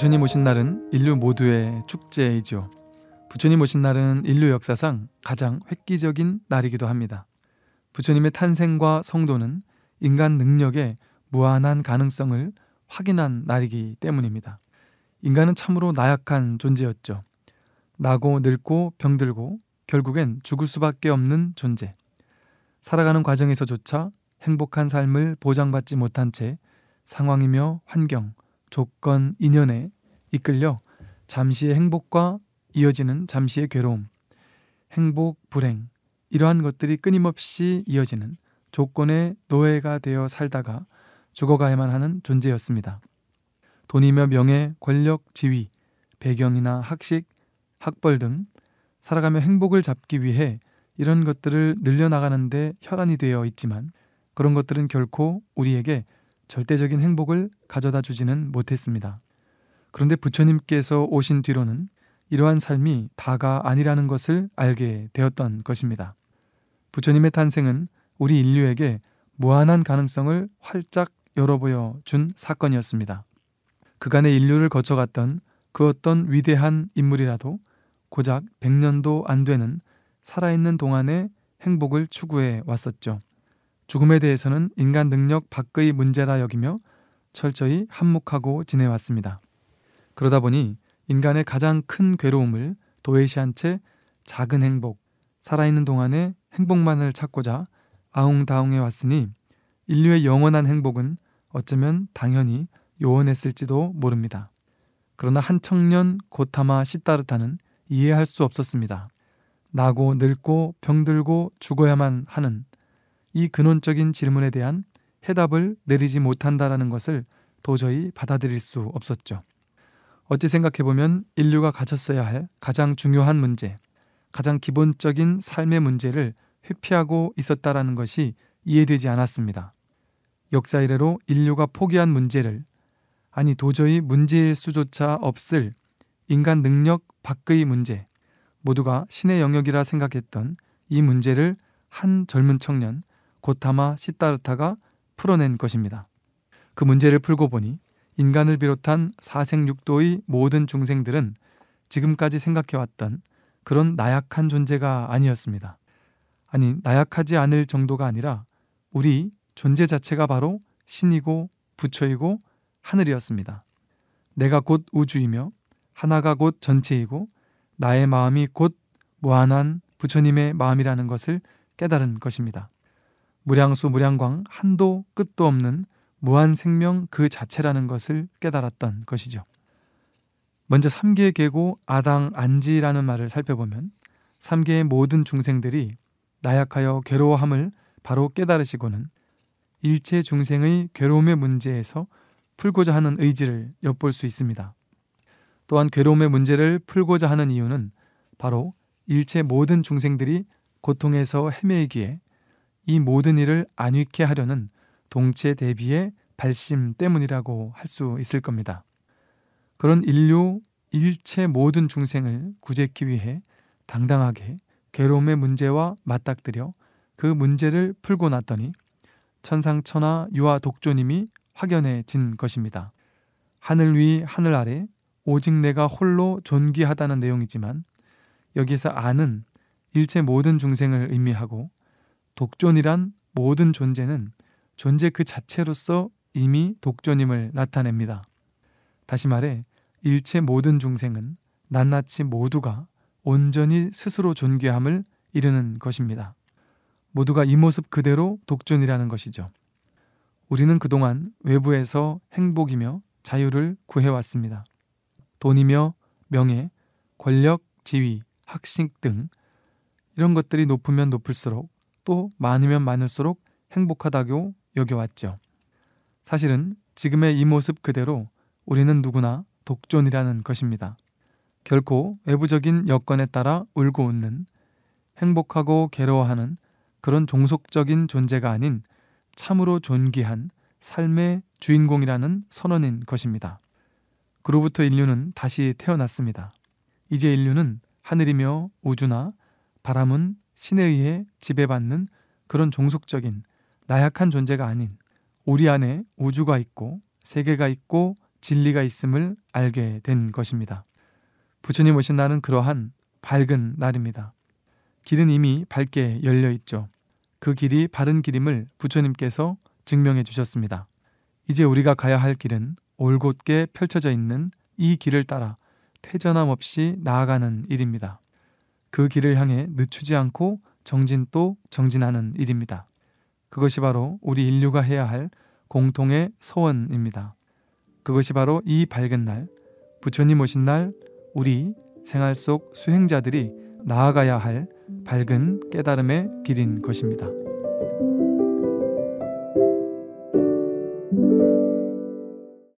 부처님 오신 날은 인류 모두의 축제이죠. 부처님 오신 날은 인류 역사상 가장 획기적인 날이기도 합니다. 부처님의 탄생과 성도는 인간 능력의 무한한 가능성을 확인한 날이기 때문입니다. 인간은 참으로 나약한 존재였죠. 나고 늙고 병들고 결국엔 죽을 수밖에 없는 존재. 살아가는 과정에서조차 행복한 삶을 보장받지 못한 채 상황이며 환경, 조건, 인연에 이끌려 잠시의 행복과 이어지는 잠시의 괴로움, 행복, 불행, 이러한 것들이 끊임없이 이어지는 조건의 노예가 되어 살다가 죽어가야만 하는 존재였습니다. 돈이며 명예, 권력, 지위, 배경이나 학식, 학벌 등 살아가며 행복을 잡기 위해 이런 것들을 늘려나가는데 혈안이 되어 있지만 그런 것들은 결코 우리에게 절대적인 행복을 가져다 주지는 못했습니다. 그런데 부처님께서 오신 뒤로는 이러한 삶이 다가 아니라는 것을 알게 되었던 것입니다. 부처님의 탄생은 우리 인류에게 무한한 가능성을 활짝 열어보여 준 사건이었습니다. 그간의 인류를 거쳐갔던 그 어떤 위대한 인물이라도 고작 100년도 안 되는 살아있는 동안의 행복을 추구해 왔었죠. 죽음에 대해서는 인간 능력 밖의 문제라 여기며 철저히 한몫하고 지내왔습니다. 그러다 보니 인간의 가장 큰 괴로움을 도외시한 채 작은 행복, 살아있는 동안의 행복만을 찾고자 아웅다웅해 왔으니 인류의 영원한 행복은 어쩌면 당연히 요원했을지도 모릅니다. 그러나 한 청년 고타마 시따르타는 이해할 수 없었습니다. 나고 늙고 병들고 죽어야만 하는 이 근원적인 질문에 대한 해답을 내리지 못한다라는 것을 도저히 받아들일 수 없었죠. 어찌 생각해보면 인류가 가졌어야 할 가장 중요한 문제, 가장 기본적인 삶의 문제를 회피하고 있었다라는 것이 이해되지 않았습니다. 역사 이래로 인류가 포기한 문제를 아니 도저히 문제일 수조차 없을 인간 능력 밖의 문제 모두가 신의 영역이라 생각했던 이 문제를 한 젊은 청년 고타마 시타르타가 풀어낸 것입니다. 그 문제를 풀고 보니 인간을 비롯한 사생육도의 모든 중생들은 지금까지 생각해왔던 그런 나약한 존재가 아니었습니다. 아니, 나약하지 않을 정도가 아니라 우리 존재 자체가 바로 신이고 부처이고 하늘이었습니다. 내가 곧 우주이며 하나가 곧 전체이고 나의 마음이 곧 무한한 부처님의 마음이라는 것을 깨달은 것입니다. 무량수 무량광 한도 끝도 없는 무한 생명 그 자체라는 것을 깨달았던 것이죠. 먼저 삼계 계고 아당 안지라는 말을 살펴보면 삼계의 모든 중생들이 나약하여 괴로워함을 바로 깨달으시고는 일체 중생의 괴로움의 문제에서 풀고자 하는 의지를 엿볼 수 있습니다. 또한 괴로움의 문제를 풀고자 하는 이유는 바로 일체 모든 중생들이 고통에서 헤매이기에 이 모든 일을 안위케 하려는 동체 대비의 발심 때문이라고 할 수 있을 겁니다. 그런 인류 일체 모든 중생을 구제하 위해 당당하게 괴로움의 문제와 맞닥뜨려 그 문제를 풀고 났더니 천상천하 유아 독조님이 확연해진 것입니다. 하늘 위 하늘 아래 오직 내가 홀로 존귀하다는 내용이지만 여기에서 아는 일체 모든 중생을 의미하고 독존이란 모든 존재는 존재 그 자체로서 이미 독존임을 나타냅니다. 다시 말해 일체 모든 중생은 낱낱이 모두가 온전히 스스로 존귀함을 이르는 것입니다. 모두가 이 모습 그대로 독존이라는 것이죠. 우리는 그동안 외부에서 행복이며 자유를 구해왔습니다. 돈이며 명예, 권력, 지위, 학식 등 이런 것들이 높으면 높을수록 또 많으면 많을수록 행복하다고 여겨왔죠. 사실은 지금의 이 모습 그대로 우리는 누구나 독존이라는 것입니다. 결코 외부적인 여건에 따라 울고 웃는 행복하고 괴로워하는 그런 종속적인 존재가 아닌 참으로 존귀한 삶의 주인공이라는 선언인 것입니다. 그로부터 인류는 다시 태어났습니다. 이제 인류는 하늘이며 우주나 바람은 신에 의해 지배받는 그런 종속적인 나약한 존재가 아닌 우리 안에 우주가 있고 세계가 있고 진리가 있음을 알게 된 것입니다. 부처님 오신 날은 그러한 밝은 날입니다. 길은 이미 밝게 열려 있죠. 그 길이 바른 길임을 부처님께서 증명해 주셨습니다. 이제 우리가 가야 할 길은 올곧게 펼쳐져 있는 이 길을 따라 퇴전함 없이 나아가는 일입니다. 그 길을 향해 늦추지 않고 정진 또 정진하는 일입니다. 그것이 바로 우리 인류가 해야 할 공통의 서원입니다. 그것이 바로 이 밝은 날, 부처님 오신 날, 우리 생활 속 수행자들이 나아가야 할 밝은 깨달음의 길인 것입니다.